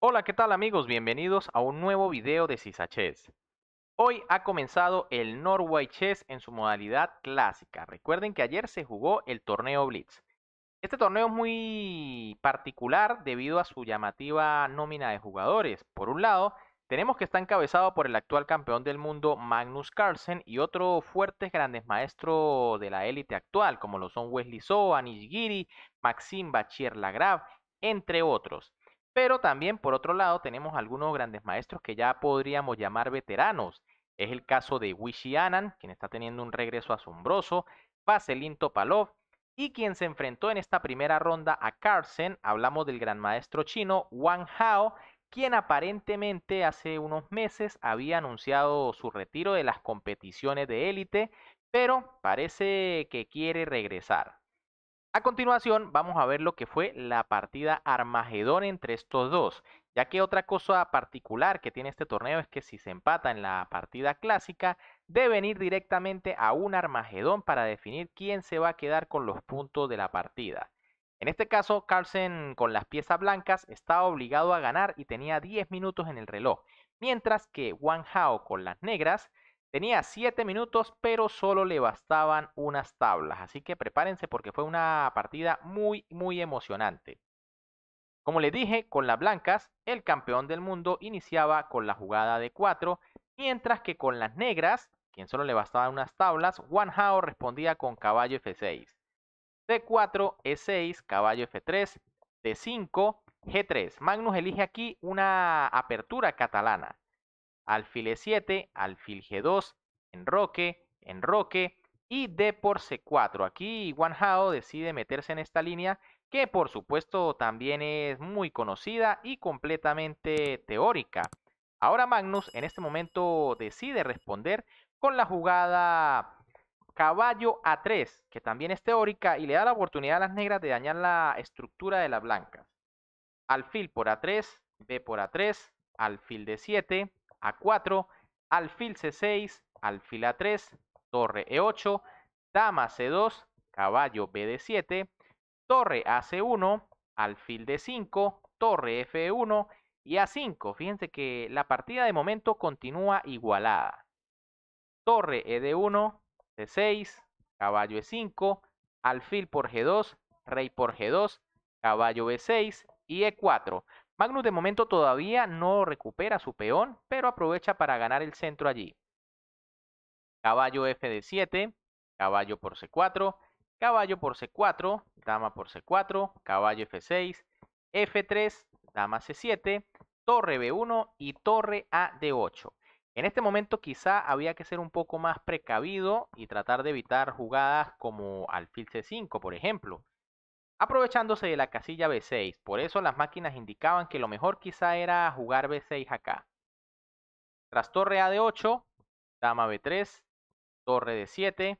Hola, ¿qué tal amigos? Bienvenidos a un nuevo video de Chess. Hoy ha comenzado el Norway Chess en su modalidad clásica. Recuerden que ayer se jugó el torneo Blitz. Este torneo es muy particular debido a su llamativa nómina de jugadores. Por un lado, tenemos que está encabezado por el actual campeón del mundo Magnus Carlsen y otros fuertes grandes maestros de la élite actual, como lo son Wesley Anish Giri, Maxim Bachir Lagrave, entre otros. Pero también, por otro lado, tenemos algunos grandes maestros que ya podríamos llamar veteranos. Es el caso de Wishi Annan, quien está teniendo un regreso asombroso, Vaselin Topalov, y quien se enfrentó en esta primera ronda a Carlsen, hablamos del gran maestro chino Wang Hao, quien aparentemente hace unos meses había anunciado su retiro de las competiciones de élite, pero parece que quiere regresar. A continuación vamos a ver lo que fue la partida Armagedón entre estos dos, ya que otra cosa particular que tiene este torneo es que si se empata en la partida clásica, deben ir directamente a un Armagedón para definir quién se va a quedar con los puntos de la partida. En este caso, Carlsen con las piezas blancas estaba obligado a ganar y tenía 10 minutos en el reloj, mientras que Wang Hao con las negras Tenía 7 minutos, pero solo le bastaban unas tablas. Así que prepárense porque fue una partida muy, muy emocionante. Como les dije, con las blancas, el campeón del mundo iniciaba con la jugada de 4, mientras que con las negras, quien solo le bastaban unas tablas, Juan Hao respondía con caballo F6. D4, E6, caballo F3, D5, G3. Magnus elige aquí una apertura catalana alfil e7, alfil g2, enroque, enroque y d por c4. Aquí Wanhao decide meterse en esta línea que por supuesto también es muy conocida y completamente teórica. Ahora Magnus en este momento decide responder con la jugada caballo a3, que también es teórica y le da la oportunidad a las negras de dañar la estructura de las blancas. Alfil por a3, d por a3, alfil d7, a4, alfil C6, alfil A3, torre E8, dama C2, caballo BD7, torre AC1, alfil D5, torre F1 y A5. Fíjense que la partida de momento continúa igualada. Torre ED1, C6, caballo E5, alfil por G2, rey por G2, caballo B6 y E4. Magnus de momento todavía no recupera su peón, pero aprovecha para ganar el centro allí. Caballo f de 7, caballo por c4, caballo por c4, dama por c4, caballo f6, f3, dama c7, torre b1 y torre a de 8 En este momento quizá había que ser un poco más precavido y tratar de evitar jugadas como alfil c5, por ejemplo, aprovechándose de la casilla B6, por eso las máquinas indicaban que lo mejor quizá era jugar B6 acá. Tras torre A de 8, dama B3, torre d 7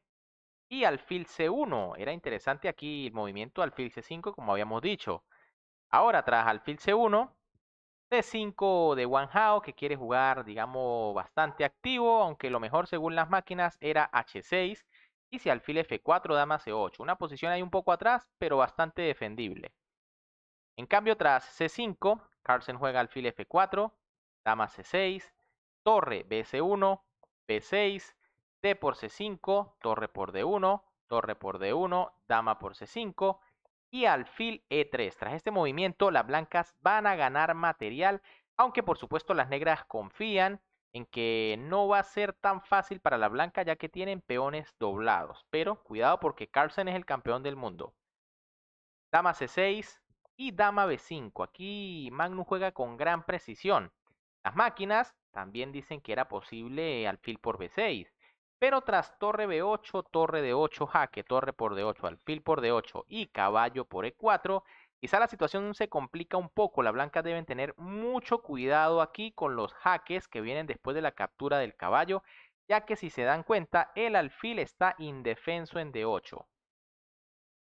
y alfil C1. Era interesante aquí el movimiento alfil C5 como habíamos dicho. Ahora tras alfil C1, c 5 de Wang Hao que quiere jugar digamos bastante activo, aunque lo mejor según las máquinas era H6 y si alfil f4, dama c8. Una posición ahí un poco atrás, pero bastante defendible. En cambio, tras c5, Carlsen juega alfil f4, dama c6, torre bc1, b6, d por c5, torre por d1, torre por d1, dama por c5 y alfil e3. Tras este movimiento, las blancas van a ganar material, aunque por supuesto las negras confían en que no va a ser tan fácil para la blanca ya que tienen peones doblados. Pero cuidado porque Carlsen es el campeón del mundo. Dama C6 y dama B5. Aquí Magnus juega con gran precisión. Las máquinas también dicen que era posible alfil por B6. Pero tras torre B8, torre D8, jaque, torre por D8, alfil por D8 y caballo por E4, Quizá la situación se complica un poco, las blancas deben tener mucho cuidado aquí con los jaques que vienen después de la captura del caballo, ya que si se dan cuenta, el alfil está indefenso en D8.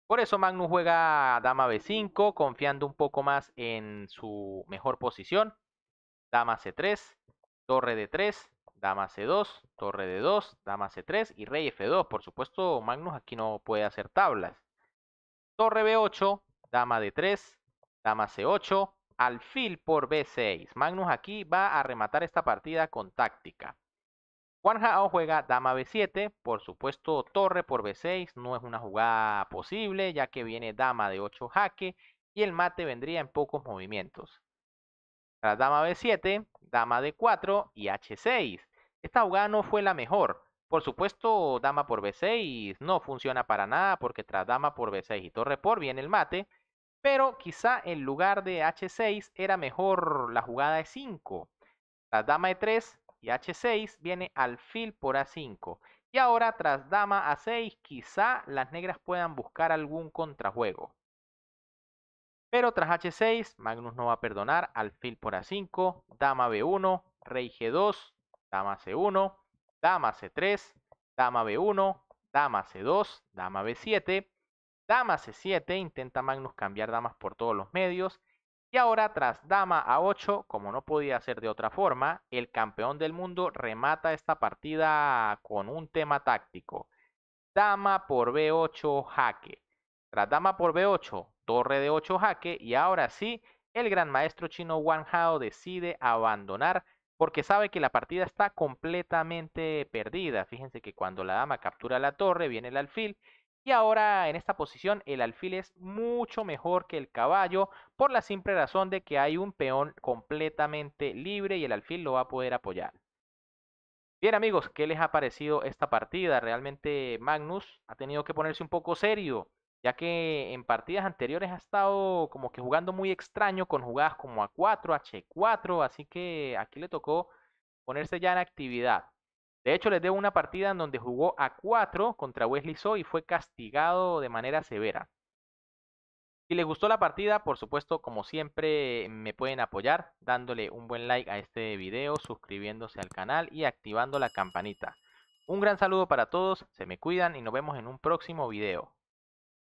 Por eso Magnus juega dama B5, confiando un poco más en su mejor posición. Dama C3, torre D3, dama C2, torre D2, dama C3 y rey F2. Por supuesto, Magnus aquí no puede hacer tablas. Torre B8, Dama de 3, dama C8, alfil por B6. Magnus aquí va a rematar esta partida con táctica. Juan juega dama B7, por supuesto torre por B6 no es una jugada posible ya que viene dama de 8 jaque y el mate vendría en pocos movimientos. Tras dama B7, dama D4 y H6. Esta jugada no fue la mejor. Por supuesto dama por B6 no funciona para nada porque tras dama por B6 y torre por viene el mate pero quizá en lugar de H6 era mejor la jugada de 5. Tras dama e 3 y H6 viene alfil por A5. Y ahora tras dama a 6 quizá las negras puedan buscar algún contrajuego. Pero tras H6 Magnus no va a perdonar, alfil por A5, dama B1, rey G2, dama C1, dama C3, dama B1, dama C2, dama B7, Dama C7, intenta Magnus cambiar damas por todos los medios. Y ahora tras dama A8, como no podía ser de otra forma, el campeón del mundo remata esta partida con un tema táctico. Dama por B8 jaque. Tras dama por B8, torre de 8 jaque. Y ahora sí, el gran maestro chino Wang Hao decide abandonar porque sabe que la partida está completamente perdida. Fíjense que cuando la dama captura la torre, viene el alfil y ahora en esta posición el alfil es mucho mejor que el caballo por la simple razón de que hay un peón completamente libre y el alfil lo va a poder apoyar. Bien amigos, ¿qué les ha parecido esta partida? Realmente Magnus ha tenido que ponerse un poco serio, ya que en partidas anteriores ha estado como que jugando muy extraño con jugadas como A4, H4, así que aquí le tocó ponerse ya en actividad. De hecho, les debo una partida en donde jugó a 4 contra Wesley So y fue castigado de manera severa. Si les gustó la partida, por supuesto, como siempre, me pueden apoyar dándole un buen like a este video, suscribiéndose al canal y activando la campanita. Un gran saludo para todos, se me cuidan y nos vemos en un próximo video.